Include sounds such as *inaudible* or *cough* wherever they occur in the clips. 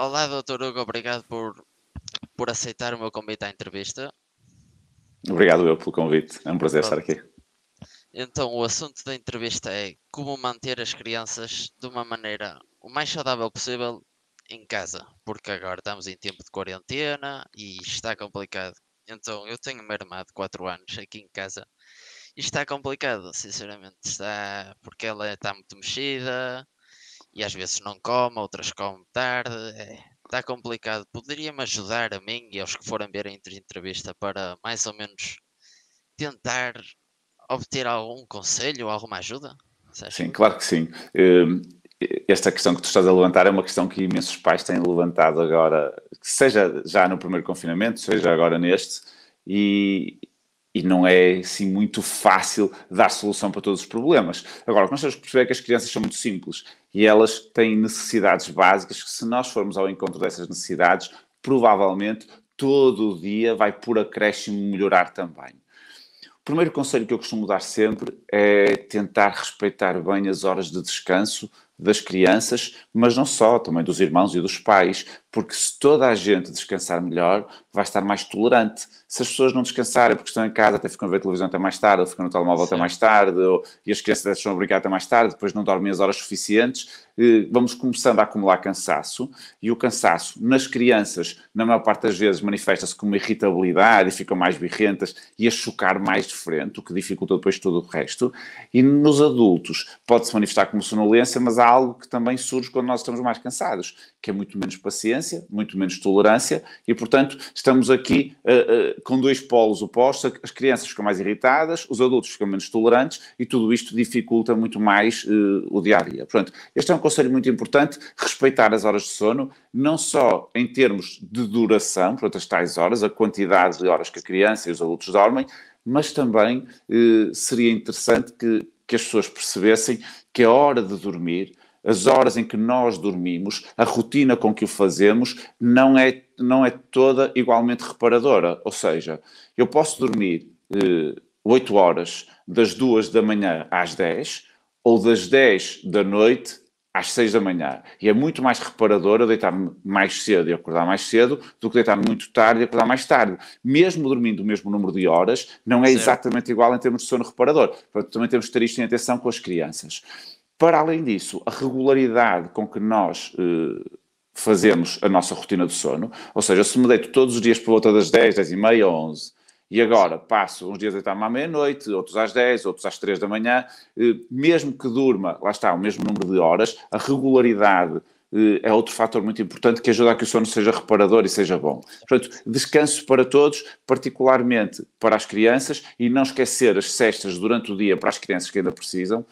Olá, doutor Hugo, obrigado por, por aceitar o meu convite à entrevista. Obrigado eu pelo convite, é um prazer Pronto. estar aqui. Então, o assunto da entrevista é como manter as crianças de uma maneira o mais saudável possível em casa, porque agora estamos em tempo de quarentena e está complicado. Então, eu tenho uma irmã de 4 anos aqui em casa e está complicado, sinceramente. Está porque ela está muito mexida, e às vezes não come, outras come tarde. Está é, complicado. Poderia-me ajudar a mim e aos que forem ver a entrevista para mais ou menos tentar obter algum conselho, alguma ajuda? Sim, claro que sim. Hum, esta questão que tu estás a levantar é uma questão que imensos pais têm levantado agora, seja já no primeiro confinamento, seja agora neste, e, e não é assim muito fácil dar solução para todos os problemas. Agora, o que nós temos que perceber é que as crianças são muito simples e elas têm necessidades básicas que, se nós formos ao encontro dessas necessidades, provavelmente todo o dia vai por acréscimo melhorar também. O primeiro conselho que eu costumo dar sempre é tentar respeitar bem as horas de descanso das crianças, mas não só, também dos irmãos e dos pais, porque se toda a gente descansar melhor, vai estar mais tolerante. Se as pessoas não descansarem porque estão em casa, até ficam a ver televisão até mais tarde, ou ficam no telemóvel Sim. até mais tarde, ou, e as crianças estão a brincar até mais tarde, depois não dormem as horas suficientes, eh, vamos começando a acumular cansaço, e o cansaço nas crianças, na maior parte das vezes, manifesta-se como irritabilidade, e ficam mais birrentas, e a chocar mais de frente, o que dificulta depois todo o resto, e nos adultos pode-se manifestar como sonolência, mas há algo que também surge quando nós estamos mais cansados, que é muito menos paciência, muito menos tolerância, e portanto estamos aqui uh, uh, com dois polos opostos, as crianças ficam mais irritadas, os adultos ficam menos tolerantes, e tudo isto dificulta muito mais uh, o dia a dia. Portanto, este é um conselho muito importante, respeitar as horas de sono, não só em termos de duração, portanto as tais horas, a quantidade de horas que a criança e os adultos dormem, mas também seria interessante que, que as pessoas percebessem que a hora de dormir as horas em que nós dormimos, a rotina com que o fazemos, não é, não é toda igualmente reparadora. Ou seja, eu posso dormir eh, 8 horas das 2 da manhã às 10 ou das 10 da noite às 6 da manhã. E é muito mais reparadora deitar-me mais cedo e acordar mais cedo do que deitar-me muito tarde e acordar mais tarde. Mesmo dormindo o mesmo número de horas, não é exatamente igual em termos de sono reparador. Portanto, também temos que ter isto em atenção com as crianças. Para além disso, a regularidade com que nós eh, fazemos a nossa rotina de sono, ou seja, se me deito todos os dias por volta das 10, 10 e meia, 11, e agora passo uns dias a deitar-me à meia-noite, outros às 10, outros às 3 da manhã, eh, mesmo que durma, lá está, o mesmo número de horas, a regularidade eh, é outro fator muito importante que ajuda a que o sono seja reparador e seja bom. Portanto, descanso para todos, particularmente para as crianças, e não esquecer as cestas durante o dia para as crianças que ainda precisam,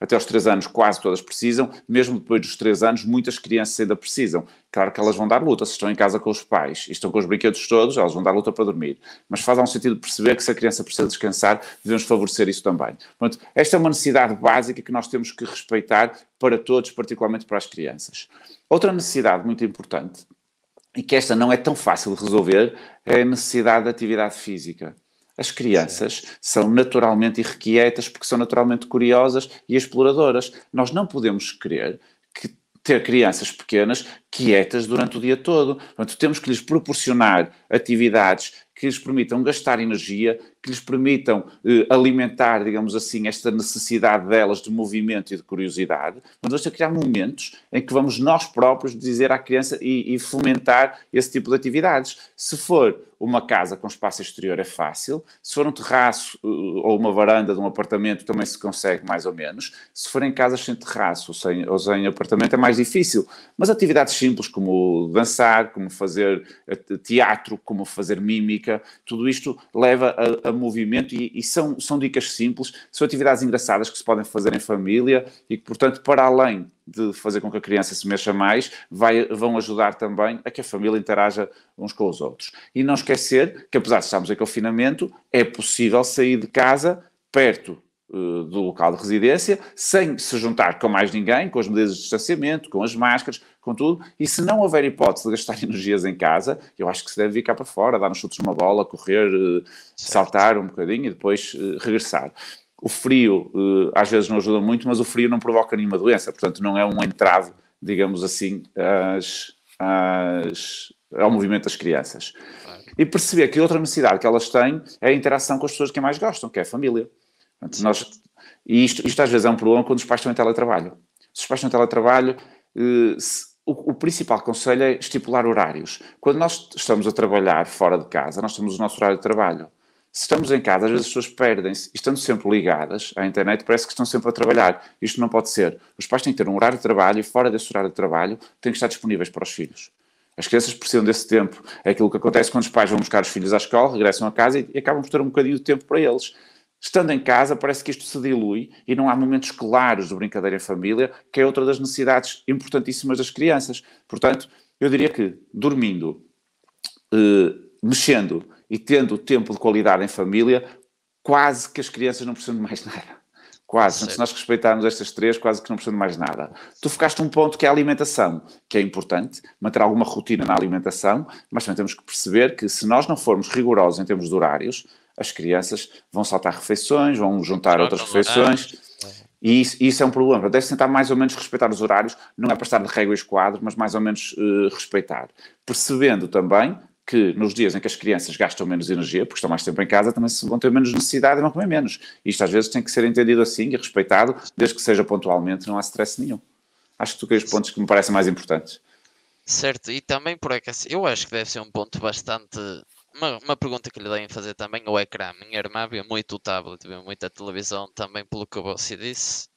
até aos 3 anos quase todas precisam, mesmo depois dos 3 anos muitas crianças ainda precisam. Claro que elas vão dar luta, se estão em casa com os pais e estão com os brinquedos todos, elas vão dar luta para dormir. Mas faz algum sentido perceber que se a criança precisa descansar, devemos favorecer isso também. Portanto, esta é uma necessidade básica que nós temos que respeitar para todos, particularmente para as crianças. Outra necessidade muito importante, e que esta não é tão fácil de resolver, é a necessidade de atividade física. As crianças são naturalmente irrequietas porque são naturalmente curiosas e exploradoras. Nós não podemos querer que ter crianças pequenas quietas durante o dia todo. Portanto, temos que lhes proporcionar atividades que lhes permitam gastar energia, que lhes permitam eh, alimentar, digamos assim, esta necessidade delas de movimento e de curiosidade. Mas hoje é que criar momentos em que vamos nós próprios dizer à criança e, e fomentar esse tipo de atividades. Se for uma casa com espaço exterior é fácil, se for um terraço eh, ou uma varanda de um apartamento também se consegue mais ou menos, se forem casas sem terraço ou sem, ou sem apartamento é mais difícil, mas atividades simples como dançar, como fazer eh, teatro, como fazer mímica, tudo isto leva a, a movimento e, e, são, são dicas simples, são atividades engraçadas que se podem fazer em família e que, portanto, para além de fazer com que a criança se mexa mais, vai, vão ajudar também a que a família interaja uns com os outros. E não esquecer que, apesar de estarmos em confinamento, é possível sair de casa perto eh, do local de residência, sem se juntar com mais ninguém, com as medidas de distanciamento, com as máscaras, com tudo, e se não houver hipótese de gastar *laughs* energias em casa, eu acho que se deve vir cá para fora, dar uns chutes numa bola, correr, eh, certo. saltar um bocadinho e depois eh, regressar. O frio às vezes não ajuda muito, mas o frio não provoca nenhuma doença, portanto não é um entrave, digamos assim, às, às, ao movimento das crianças. E perceber que outra necessidade que elas têm é a interação com as pessoas que mais gostam, que é a família. Nós, e isto, isto, às vezes é um problema quando os pais estão em teletrabalho. Se os pais estão em teletrabalho, eh, se, o, o, principal conselho é estipular horários. Quando nós estamos a trabalhar fora de casa, nós temos o nosso horário de trabalho. Se estamos em casa, às vezes as pessoas perdem-se. Estando sempre ligadas à internet, parece que estão sempre a trabalhar. Isto não pode ser. Os pais têm que ter um horário de trabalho e, fora desse horário de trabalho, têm que estar disponíveis para os filhos. As crianças precisam desse tempo. É aquilo que acontece quando os pais vão buscar os filhos à escola, regressam a casa e, e acabam por ter um bocadinho de tempo para eles. Estando em casa, parece que isto se dilui e não há momentos claros de brincadeira em família, que é outra das necessidades importantíssimas das crianças. Portanto, eu diria que dormindo, eh, mexendo e tendo tempo de qualidade em família, quase que as crianças não precisam de mais *laughs* nada. Quase. Se nós respeitarmos estas três, quase que não precisam de mais nada. Tu focaste um ponto que é a alimentação, que é importante, manter alguma rotina na alimentação, mas também temos que perceber que se nós não formos rigorosos em termos de horários, as crianças vão saltar refeições, vão juntar outras refeições. E isso, isso, é um problema. Deve-se tentar mais ou menos respeitar os horários, não é para estar de régua e esquadro, mas mais ou menos uh, respeitar. Percebendo também que nos dias em que as crianças gastam menos energia, porque estão mais tempo em casa, também vão ter menos necessidade e vão comer menos. Isto às vezes tem que ser entendido assim e respeitado, desde que seja pontualmente, não há stress nenhum. Acho que tu os pontos que me parecem mais importantes. Certo, e também por acaso, eu acho que deve ser um ponto bastante uma, uma, pergunta que lhe devem fazer também o é ecrã. Minha irmã vê muito o tablet, vê muita televisão também, pelo que você disse.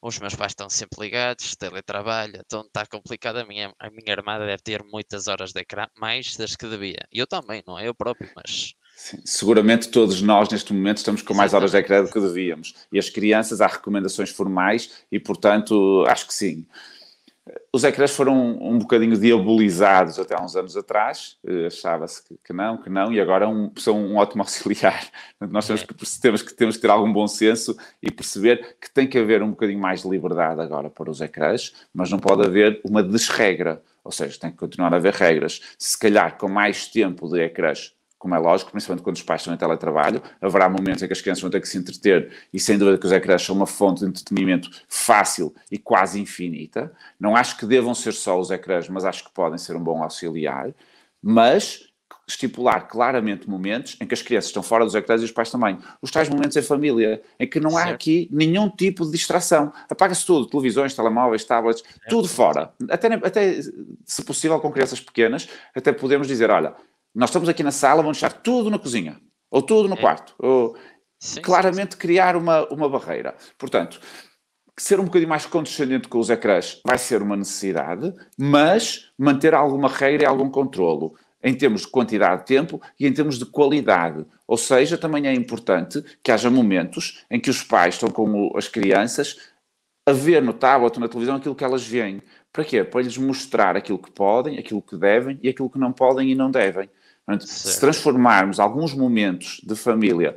Os meus pais estão sempre ligados, teletrabalho, então está complicado. A minha, a minha irmã deve ter muitas horas de ecrã, mais das que devia. Eu também, não é? Eu próprio, mas. Sim, seguramente todos nós, neste momento, estamos com mais horas de ecrã do que devíamos. E as crianças, há recomendações formais e, portanto, acho que sim. Os ecrãs foram um, bocadinho diabolizados até há uns anos atrás, eh, achava-se que, que, não, que não, e agora um, são um ótimo *laughs* auxiliar. Nós temos é. que, temos, que, temos que ter algum bom senso e perceber que tem que haver um bocadinho mais de liberdade agora para os ecrãs, mas não pode haver uma desregra, ou seja, tem que continuar a haver regras. Se calhar com mais tempo de ecrãs como é lógico, principalmente quando os pais estão em teletrabalho. Haverá momentos em que as crianças vão ter que se entreter e sem dúvida que os ecrãs são uma fonte de entretenimento fácil e quase infinita. Não acho que devam ser só os ecrãs, mas acho que podem ser um bom auxiliar. Mas estipular claramente momentos em que as crianças estão fora dos ecrãs e os pais também. Os tais momentos em família, em que não certo. há aqui nenhum tipo de distração. Apaga-se tudo, televisões, telemóveis, tablets, certo. É tudo fora. Até, até, se possível, com crianças pequenas, até podemos dizer, olha, nós estamos aqui na sala, vamos deixar tudo na cozinha, ou tudo no é. quarto. Ou sim, claramente sim. criar uma, uma barreira. Portanto, ser um bocadinho mais condescendente com os ecrãs vai ser uma necessidade, mas manter alguma regra e algum controlo em termos de quantidade de tempo e em termos de qualidade. Ou seja, também é importante que haja momentos em que os pais estão com as crianças a ver no tablet ou na televisão aquilo que elas veem. Para quê? Para lhes mostrar aquilo que podem, aquilo que devem e aquilo que não podem e não devem. Se transformarmos alguns momentos de família,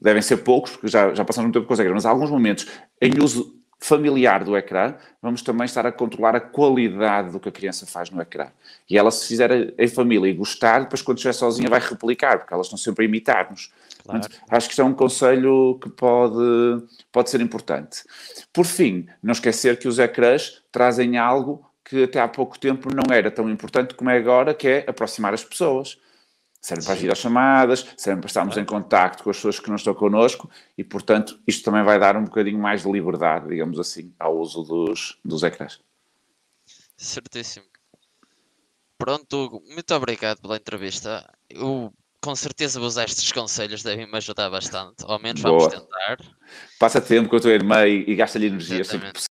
devem ser poucos, porque já, já passamos muito tempo com os ecrãs, mas alguns momentos em uso familiar do ecrã, vamos também estar a controlar a qualidade do que a criança faz no ecrã. E ela, se fizer em família e gostar, depois quando estiver sozinha vai replicar, porque elas estão sempre a imitar-nos. Claro. Acho que isto é um conselho que pode, pode ser importante. Por fim, não esquecer que os ecrãs trazem algo que até há pouco tempo não era tão importante como é agora, que é aproximar as pessoas. Servem para as videochamadas, servem para estarmos em contacto com as pessoas que não estão connosco e, portanto, isto também vai dar um bocadinho mais de liberdade, digamos assim, ao uso dos, dos ecrãs. Certíssimo. Pronto, Hugo, muito obrigado pela entrevista. Eu com certeza vos usar estes conselhos, devem-me ajudar bastante. Ao menos Boa. vamos tentar. Passa tempo com a tua irmã e, e gasta-lhe energia Exatamente. sempre